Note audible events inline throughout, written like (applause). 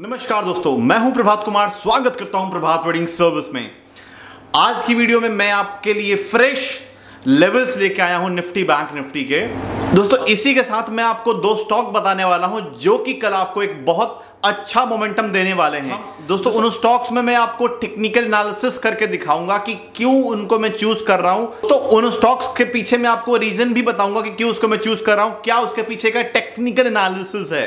नमस्कार दोस्तों मैं हूं प्रभात कुमार स्वागत करता हूं प्रभात वेडिंग सर्विस में आज की वीडियो में मैं आपके लिए फ्रेश लेवल्स लेके आया हूं निफ्टी बैंक निफ्टी के दोस्तों इसी के साथ मैं आपको दो स्टॉक बताने वाला हूं जो कि कल आपको एक बहुत अच्छा मोमेंटम देने वाले हैं हाँ, दोस्तों तो उन स्टॉक्स में मैं आपको टेक्निकल एनालिसिस करके दिखाऊंगा कि क्यों उनको मैं चूज कर रहा हूं तो उन स्टॉक्स के पीछे मैं आपको रीजन भी बताऊंगा कि क्यों उसको मैं चूज कर रहा हूं क्या उसके पीछे का टेक्निकल एनालिसिस है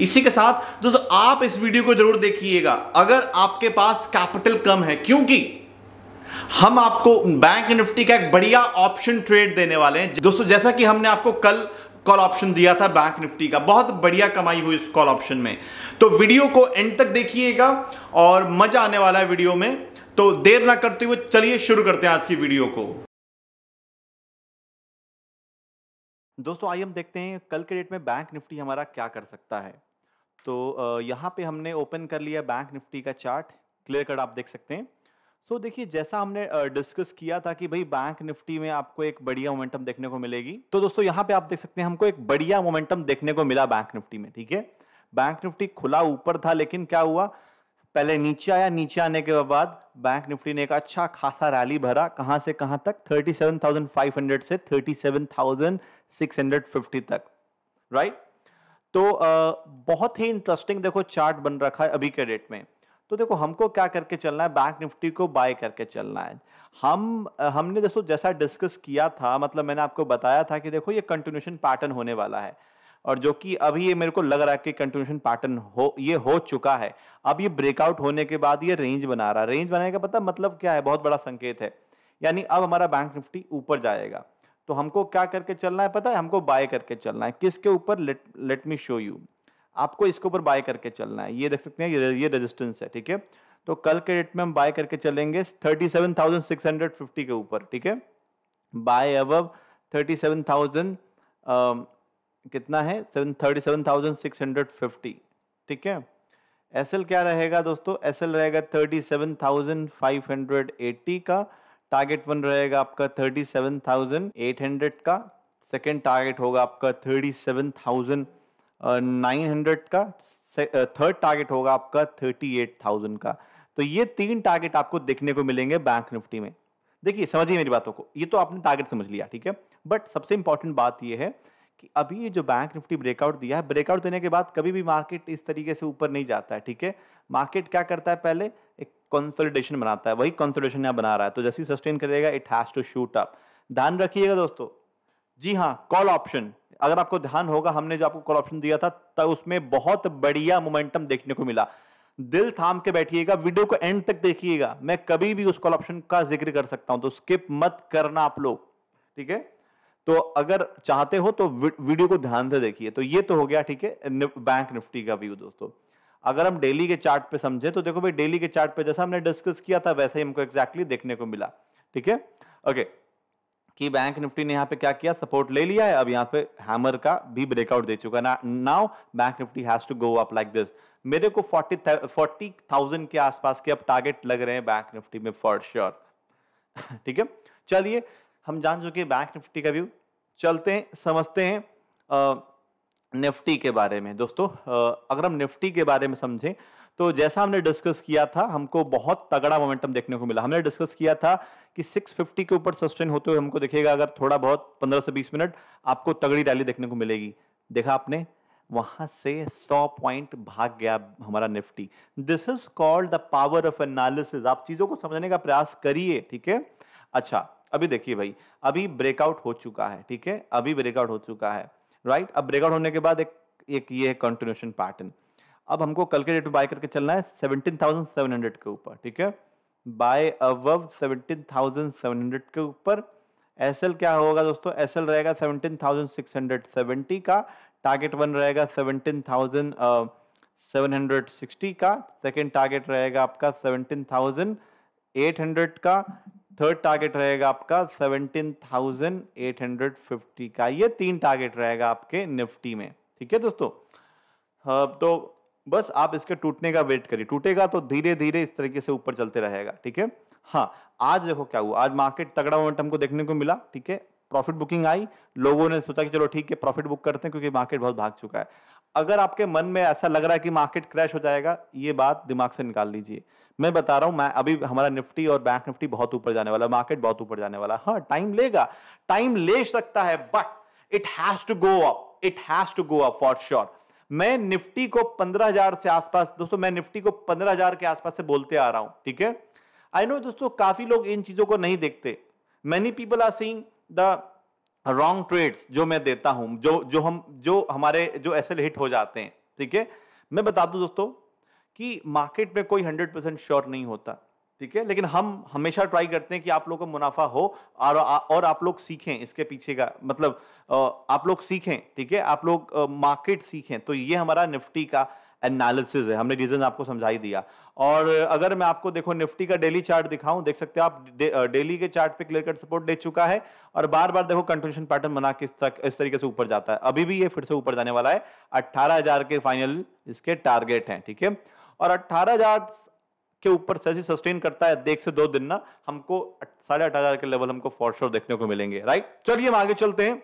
इसी के साथ दोस्तों आप इस वीडियो को जरूर देखिएगा अगर आपके पास कैपिटल कम है क्योंकि हम आपको बैंक निफ्टी का एक बढ़िया ऑप्शन ट्रेड देने वाले हैं दोस्तों जैसा कि हमने आपको कल कॉल ऑप्शन दिया था बैंक निफ्टी का बहुत बढ़िया कमाई हुई इस कॉल ऑप्शन में तो वीडियो को एंड तक देखिएगा और मजा आने वाला है वीडियो में तो देर ना करते हुए चलिए शुरू करते हैं आज की वीडियो को दोस्तों आइए हम देखते हैं कल के डेट में बैंक निफ्टी हमारा क्या कर सकता है तो यहाँ पे हमने ओपन कर लिया बैंक निफ्टी का चार्ट क्लियर कट आप देख सकते हैं सो देखिए जैसा हमने डिस्कस किया था कि भाई बैंक निफ्टी में आपको एक बढ़िया मोमेंटम देखने को मिलेगी तो दोस्तों यहाँ पे आप देख सकते हैं हमको एक बढ़िया मोमेंटम देखने को मिला बैंक निफ्टी में ठीक है बैंक निफ्टी खुला ऊपर था लेकिन क्या हुआ पहले नीचे आया नीचे आने के बाद बैंक निफ्टी ने एक अच्छा खासा रैली भरा कहां से कहां तक 37,500 से 37,650 तक राइट तो बहुत ही इंटरेस्टिंग देखो चार्ट बन रखा है अभी के डेट में तो देखो हमको क्या करके चलना है बैंक निफ्टी को बाय करके चलना है हम हमने दोस्तों जैसा डिस्कस किया था मतलब मैंने आपको बताया था कि देखो ये कंटिन्यूशन पैटर्न होने वाला है और जो कि अभी ये मेरे को लग रहा है कि कंटिन्यूशन पैटर्न हो ये हो चुका है अब ये ब्रेकआउट होने के बाद ये रेंज बना रहा है रेंज बनाने का पता मतलब क्या है बहुत बड़ा संकेत है यानी अब हमारा बैंक निफ्टी ऊपर जाएगा तो हमको क्या करके चलना है पता है हमको बाय करके चलना है किसके ऊपर let let me show you आपको इसके ऊपर बाय करके चलना है ये देख सकते हैं ये रेजिस्टेंस है ठीक है तो कल के डेट में हम बाय करके चलेंगे 37,650 के ऊपर ठीक है बाय सेवन 37,000 कितना है seven thirty seven thousand six hundred fifty ठीक है एस क्या रहेगा दोस्तों एस रहेगा thirty seven thousand five hundred eighty का टारगेट वन रहेगा आपका thirty seven thousand eight hundred का सेकेंड टारगेट होगा आपका thirty seven thousand nine hundred का थर्ड टारगेट uh, होगा आपका थर्टी एट थाउजेंड का तो ये तीन टारगेट आपको देखने को मिलेंगे बैंक निफ्टी में देखिए समझिए मेरी बातों को ये तो आपने टारगेट समझ लिया ठीक है बट सबसे इंपॉर्टेंट बात यह है कि अभी ये जो बैंक निफ्टी ब्रेकआउट दिया है ब्रेकआउट देने के बाद कभी भी मार्केट इस तरीके से ऊपर नहीं जाता है ठीक है मार्केट क्या करता है पहले एक कंसोलिडेशन बनाता है वही कंसोलिडेशन यहाँ बना रहा है तो जैसे ही सस्टेन करेगा it has to shoot up ध्यान रखिएगा दोस्तों जी हाँ कॉल ऑप्शन अगर आपको ध्यान होगा हमने जो आपको कॉल ऑप्शन दिया था तब तो उसमें बहुत बढ़िया मोमेंटम देखने को मिला दिल थाम के बैठिएगा वीडियो को एंड तक देखिएगा मैं कभी भी उस कॉल ऑप्शन का जिक्र कर सकता हूं तो स्किप मत करना आप लोग ठीक है तो अगर चाहते हो तो वीडियो को ध्यान से देखिए तो ये तो हो गया ठीक है बैंक निफ्टी का व्यू दोस्तों अगर हम डेली के चार्ट पे समझे तो देखो भाई डेली के चार्ट पे जैसा हमने डिस्कस किया था वैसा ही हमको एग्जैक्टली देखने को मिला ठीक है ओके कि बैंक निफ्टी ने यहाँ पे क्या किया सपोर्ट ले लिया है अब यहाँ पे हैमर का भी ब्रेकआउट दे चुका है now bank Nifty has to go up like this मेरे को फोर्टी फोर्टी थाउजेंड के आसपास के अब टारगेट लग रहे हैं बैंक निफ्टी में फॉर श्योर (laughs) ठीक है चलिए हम जान चुके बैंक निफ्टी का व्यू चलते हैं समझते हैं निफ्टी के बारे में दोस्तों अगर हम निफ्टी के बारे में समझें तो जैसा हमने डिस्कस किया था हमको बहुत तगड़ा मोमेंटम देखने को मिला हमने डिस्कस किया था कि 650 के ऊपर सस्टेन होते हुए हमको देखेगा अगर थोड़ा बहुत 15 से 20 मिनट आपको तगड़ी रैली देखने को मिलेगी देखा आपने वहां से 100 पॉइंट भाग गया हमारा Nifty this is called the power of analysis आप चीजों को समझने का प्रयास करिए ठीक है अच्छा अभी देखिए भाई अभी ब्रेकआउट हो चुका है ठीक है अभी ब्रेकआउट हो चुका है राइट अब ब्रेकआउट होने के बाद एक एक ये है कंटिन्यूशन पैटर्न अब हमको कल के डेट में बाय करके चलना है सेवनटीन थाउजेंड सेवन हंड्रेड के ऊपर ठीक है buy above seventeen thousand seven hundred के ऊपर एस एल क्या होगा दोस्तों एस एल रहेगा seventeen thousand six hundred seventy का टारगेट वन रहेगा seventeen thousand seven hundred sixty का सेकेंड टारगेट रहेगा आपका सेवनटीन थाउजेंड एट हंड्रेड का थर्ड टारगेट रहेगा आपका 17,850 का ये तीन टारगेट रहेगा आपके निफ्टी में ठीक है दोस्तों हाँ, तो बस आप इसके टूटने का वेट करिए टूटेगा तो धीरे धीरे इस तरीके से ऊपर चलते रहेगा ठीक है हाँ आज देखो क्या हुआ आज मार्केट तगड़ा मोमेंट हमको देखने को मिला ठीक है प्रॉफिट बुकिंग आई लोगों ने सोचा कि चलो ठीक है प्रॉफिट बुक करते हैं क्योंकि मार्केट बहुत भाग चुका है अगर आपके मन में ऐसा लग रहा है कि मार्केट क्रैश हो जाएगा ये बात दिमाग से निकाल लीजिए मैं बता रहा हूं मैं अभी हमारा निफ्टी और बैंक निफ्टी बहुत ऊपर जाने वाला मार्केट बहुत ऊपर जाने वाला हाँ टाइम लेगा टाइम ले सकता है but it has to go up it has to go up for sure मैं निफ्टी को पंद्रह हजार से आसपास दोस्तों मैं निफ्टी को पंद्रह हजार के आसपास से बोलते आ रहा हूं ठीक है आई नो दोस्तों काफी लोग इन चीजों को नहीं देखते many people are seeing the wrong trades जो मैं देता हूं जो जो हम जो हमारे जो ऐसे हिट हो जाते हैं ठीक है मैं बता दूं दोस्तों कि मार्केट में कोई हंड्रेड परसेंट श्योर नहीं होता ठीक है लेकिन हम हमेशा ट्राई करते हैं कि आप लोगों को मुनाफा हो और और आप लोग सीखें इसके पीछे का मतलब आप लोग सीखें ठीक है आप लोग मार्केट सीखें तो ये हमारा निफ्टी का एनालिसिस है हमने रीजन आपको समझाई दिया और अगर मैं आपको देखो निफ्टी का डेली चार्ट दिखाऊं देख सकते हो आप डे, डेली के चार्ट पे क्लियर कट सपोर्ट दे चुका है और बार बार देखो कंटिन्यूशन पैटर्न बना के इस, तक, इस तरीके से ऊपर जाता है अभी भी ये फिर से ऊपर जाने वाला है अट्ठारह के फाइनल इसके टारगेट हैं ठीक है और अट्ठारह के ऊपर सच सस्टेन करता है देख से दो दिन ना हमको साढ़े अठारह हजार के लेवल हमको फॉर श्योर देखने को मिलेंगे राइट चलिए हम आगे चलते हैं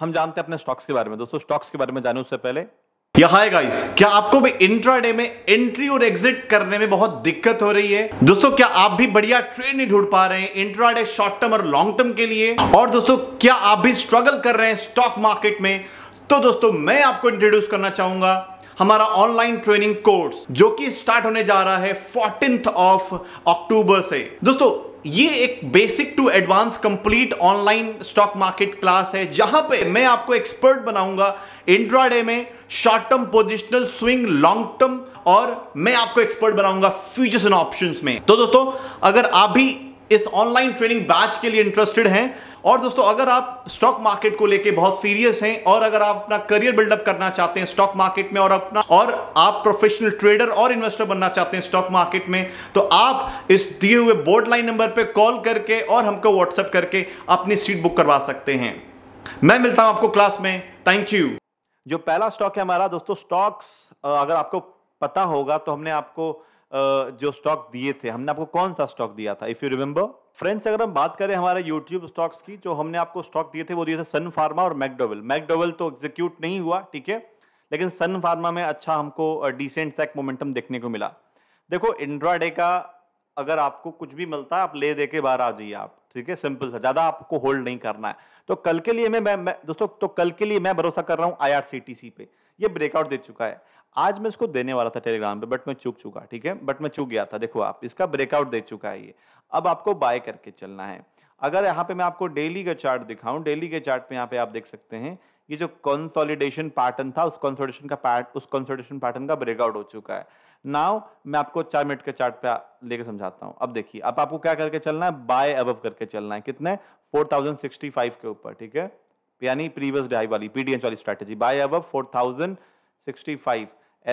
हम जानते हैं अपने स्टॉक्स के बारे में दोस्तों स्टॉक्स के बारे में जाने उससे पहले हाय गाइस क्या आपको भी इंट्राडे में एंट्री और एग्जिट करने में बहुत दिक्कत हो रही है दोस्तों क्या आप भी बढ़िया ट्रेड नहीं ढूंढ पा रहे हैं इंट्राडे शॉर्ट टर्म और लॉन्ग टर्म के लिए और दोस्तों क्या आप भी स्ट्रगल कर रहे हैं स्टॉक मार्केट में तो दोस्तों मैं आपको इंट्रोड्यूस करना चाहूंगा हमारा ऑनलाइन ट्रेनिंग कोर्स जो कि स्टार्ट होने जा रहा है फोर्टीन ऑफ अक्टूबर से दोस्तों ये एक basic to advance complete online stock market class है जहां पे मैं आपको एक्सपर्ट बनाऊंगा इंट्राडे में short term positional swing long term और मैं आपको एक्सपर्ट बनाऊंगा फ्यूचर्स एंड ऑप्शंस में तो दोस्तों अगर आप भी इस ऑनलाइन ट्रेनिंग बैच के लिए इंटरेस्टेड हैं और दोस्तों अगर आप स्टॉक मार्केट को लेके बहुत सीरियस हैं और अगर आप अपना करियर बिल्डअप करना चाहते हैं स्टॉक मार्केट में और अपना और आप प्रोफेशनल ट्रेडर और इन्वेस्टर बनना चाहते हैं स्टॉक मार्केट में तो आप इस दिए हुए बोर्ड लाइन नंबर पर कॉल करके और हमको व्हाट्सअप करके अपनी सीट बुक करवा सकते हैं मैं मिलता हूं आपको क्लास में थैंक यू जो पहला स्टॉक है हमारा दोस्तों स्टॉक्स अगर आपको पता होगा तो हमने आपको जो स्टॉक दिए थे हमने आपको कौन सा स्टॉक दिया था इफ़ यू रिमेंबर फ्रेंड्स अगर हम बात करें हमारे यूट्यूब स्टॉक्स की जो हमने आपको स्टॉक दिए थे वो दिए थे सन फार्मा और मैकडोवल मैकडोवल तो एग्जीक्यूट नहीं हुआ ठीक है लेकिन सन फार्मा में अच्छा हमको डिसेंट सा एक मोमेंटम देखने को मिला देखो इंड्राडे का अगर आपको कुछ भी मिलता है आप ले दे के बाहर आ जाइए आप ठीक है सिंपल सा ज़्यादा आपको होल्ड नहीं करना है तो कल के लिए मैं मैं, मैं दोस्तों तो कल के लिए मैं भरोसा कर रहा हूँ आई पे ये ब्रेकआउट दे चुका है आज मैं इसको देने वाला था टेलीग्राम पे बट मैं चूक चुका ठीक है बट मैं चूक गया था देखो आप इसका ब्रेकआउट दे चुका है ये अब आपको बाय करके चलना है अगर यहाँ पे मैं आपको डेली का चार्ट दिखाऊं डेली के चार्ट पे यहाँ पे आप देख सकते हैं ये जो कंसोलिडेशन पैटर्न था उस कंसोलिडेशन का पैट उस कंसोलिडेशन पैटर्न का ब्रेकआउट हो चुका है नाउ मैं आपको चार मिनट के चार्ट पे लेकर समझाता हूं अब देखिए अब आपको क्या करके चलना है बाय अब करके चलना है कितने 4065 के ऊपर ठीक है यानी प्रीवियस डाई वाली पीडीएच वाली strategy buy above 4065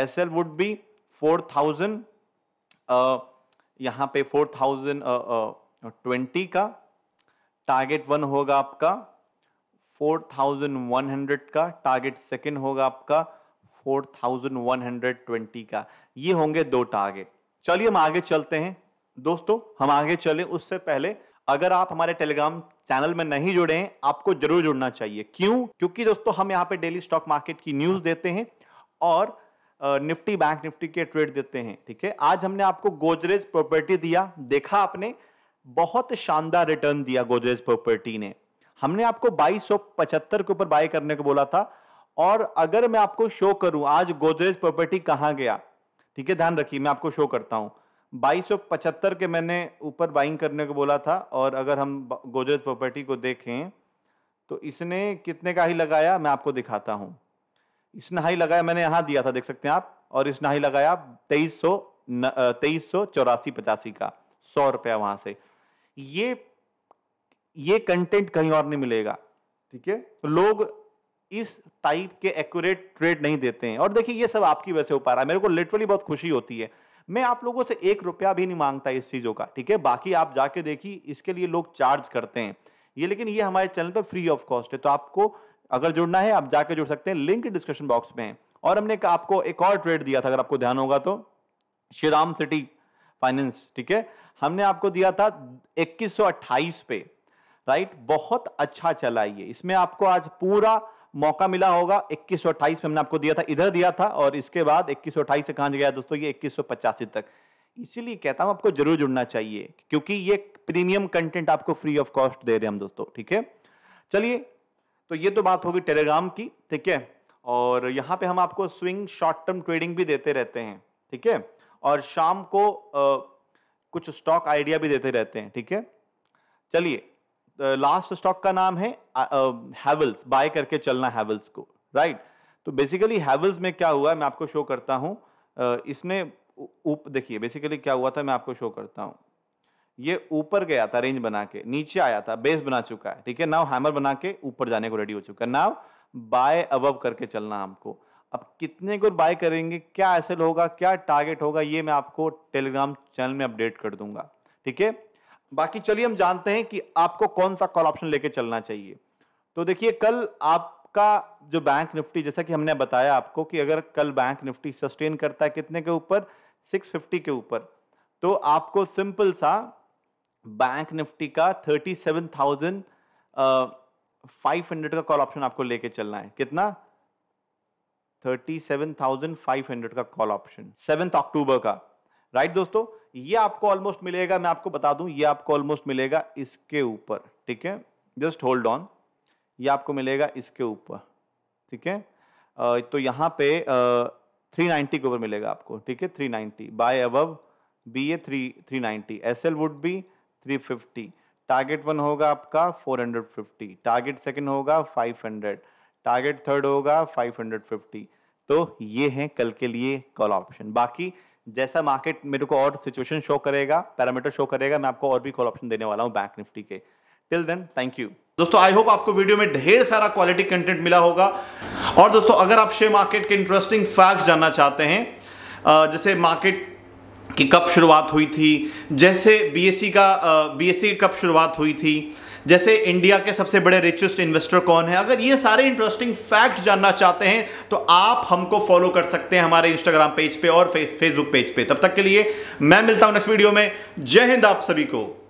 SL would be 4000 यहाँ पे 4020 का टारगेट वन होगा आपका 4100 का टारगेट सेकंड होगा आपका 4,120 का ये होंगे दो टारगेट चलिए हम आगे चलते हैं दोस्तों हम आगे चले उससे पहले अगर आप हमारे टेलीग्राम चैनल में नहीं जुड़े हैं आपको जरूर जुड़ना चाहिए क्यों क्योंकि दोस्तों हम यहाँ पे डेली स्टॉक मार्केट की न्यूज़ देते हैं और निफ्टी बैंक निफ्टी के ट्रेड देते हैं ठीक है आज हमने आपको गोदरेज प्रॉपर्टी दिया देखा आपने बहुत शानदार रिटर्न दिया गोदरेज प्रॉपर्टी ने हमने आपको बाईस के ऊपर बाय करने को बोला था और अगर मैं आपको शो करूं आज गोदरेज प्रॉपर्टी कहाँ गया ठीक है ध्यान रखिए मैं आपको शो करता हूँ बाईस के मैंने ऊपर बाइंग करने को बोला था और अगर हम गोदरेज प्रॉपर्टी को देखें तो इसने कितने का ही लगाया मैं आपको दिखाता हूँ इसने हाई लगाया मैंने यहाँ दिया था देख सकते हैं आप और इसने हाई लगाया तेईस सो तेईस सौ चौरासी पचासी का सौ रुपया वहां से ये ये कंटेंट कहीं और नहीं मिलेगा ठीक है तो लोग इस टाइप के एक्यूरेट ट्रेड नहीं देते हैं और देखिए ये सब आपकी वजह से हो पा रहा है मेरे को लिटरली बहुत खुशी होती है मैं आप लोगों से एक रुपया भी नहीं मांगता इस चीज़ों का ठीक है बाकी आप जाके देखिए इसके लिए लोग चार्ज करते हैं ये लेकिन ये हमारे चैनल पर फ्री ऑफ कॉस्ट है तो आपको अगर जुड़ना है आप जाके जुड़ सकते हैं लिंक डिस्क्रिप्शन बॉक्स में है और हमने आपको एक और ट्रेड दिया था अगर आपको ध्यान होगा तो श्री राम सिटी फाइनेंस ठीक है हमने आपको दिया था इक्कीस पे राइट बहुत अच्छा चला ये इसमें आपको आज पूरा मौका मिला होगा इक्कीस सौ अट्ठाईस में हमने आपको दिया था इधर दिया था और इसके बाद इक्कीस सौ अट्ठाईस से कहाँ गया दोस्तों ये इक्कीस सौ पचासी तक इसीलिए कहता हूँ आपको जरूर जुड़ना चाहिए क्योंकि ये प्रीमियम कंटेंट आपको फ्री ऑफ कॉस्ट दे रहे हैं हम दोस्तों ठीक है चलिए तो ये तो बात होगी टेलीग्राम की ठीक है और यहाँ पे हम आपको स्विंग शॉर्ट टर्म ट्रेडिंग भी देते रहते हैं ठीक है और शाम को आ, कुछ स्टॉक आइडिया भी देते रहते हैं ठीक है चलिए लास्ट स्टॉक का नाम है हैवल्स बाय करके चलना हैवल्स को राइट तो बेसिकली हैवल्स में क्या हुआ है मैं आपको शो करता हूँ इसने ऊप देखिए बेसिकली क्या हुआ था मैं आपको शो करता हूँ ये ऊपर गया था रेंज बना के नीचे आया था बेस बना चुका है ठीक है नाव हैमर बना के ऊपर जाने को रेडी हो चुका है नाव बाय अबव करके चलना हमको अब कितने को बाय करेंगे क्या एसल होगा क्या टारगेट होगा ये मैं आपको टेलीग्राम चैनल में अपडेट कर दूंगा ठीक है बाकी चलिए हम जानते हैं कि आपको कौन सा कॉल ऑप्शन लेके चलना चाहिए तो देखिए कल आपका जो बैंक निफ्टी जैसा कि हमने बताया आपको कि अगर कल बैंक निफ्टी सस्टेन करता है कितने के ऊपर 650 के ऊपर तो आपको सिंपल सा बैंक निफ्टी का 37,500 का कॉल ऑप्शन आपको लेके चलना है कितना 37,500 का कॉल ऑप्शन सेवेंथ अक्टूबर का राइट दोस्तों ये आपको ऑलमोस्ट मिलेगा मैं आपको बता दूं ये आपको ऑलमोस्ट मिलेगा इसके ऊपर ठीक है जस्ट होल्ड ऑन ये आपको मिलेगा इसके ऊपर ठीक है तो यहाँ पे थ्री नाइन्टी के ऊपर मिलेगा आपको ठीक है three ninety buy above B A three three ninety S L would be three fifty target one होगा आपका four hundred fifty target second होगा फाइव हंड्रेड टारगेट थर्ड होगा फाइव हंड्रेड फिफ्टी तो ये हैं कल के लिए कॉल ऑप्शन बाकी जैसा मार्केट मेरे को और सिचुएशन शो करेगा पैरामीटर शो करेगा मैं आपको और भी कॉल ऑप्शन देने वाला हूँ बैंक निफ्टी के टिल देन थैंक यू दोस्तों आई होप आपको वीडियो में ढेर सारा क्वालिटी कंटेंट मिला होगा और दोस्तों अगर आप शेयर मार्केट के इंटरेस्टिंग फैक्ट्स जानना चाहते हैं जैसे मार्केट की कब शुरुआत हुई थी जैसे बीएससी e का बीएससी e की कब शुरुआत हुई थी जैसे इंडिया के सबसे बड़े रिचेस्ट इन्वेस्टर कौन है अगर ये सारे इंटरेस्टिंग फैक्ट जानना चाहते हैं तो आप हमको फॉलो कर सकते हैं हमारे इंस्टाग्राम पेज पे और फेसबुक पेज पे तब तक के लिए मैं मिलता हूं नेक्स्ट वीडियो में जय हिंद आप सभी को